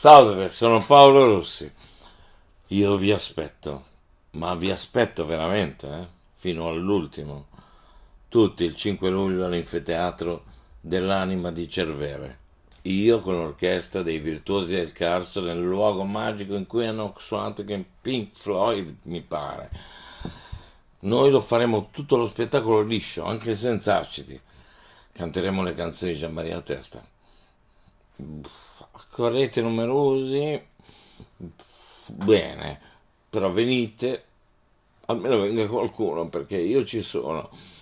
Salve, sono Paolo Rossi. Io vi aspetto, ma vi aspetto veramente, eh? fino all'ultimo. Tutti il 5 luglio all'infeteatro dell'Anima di Cervere. Io con l'orchestra dei Virtuosi del Carso nel luogo magico in cui hanno suonato Pink Floyd, mi pare. Noi lo faremo tutto lo spettacolo liscio, anche senza acidi. Canteremo le canzoni di Gian Maria Testa correte numerosi, bene, però venite, almeno venga qualcuno perché io ci sono.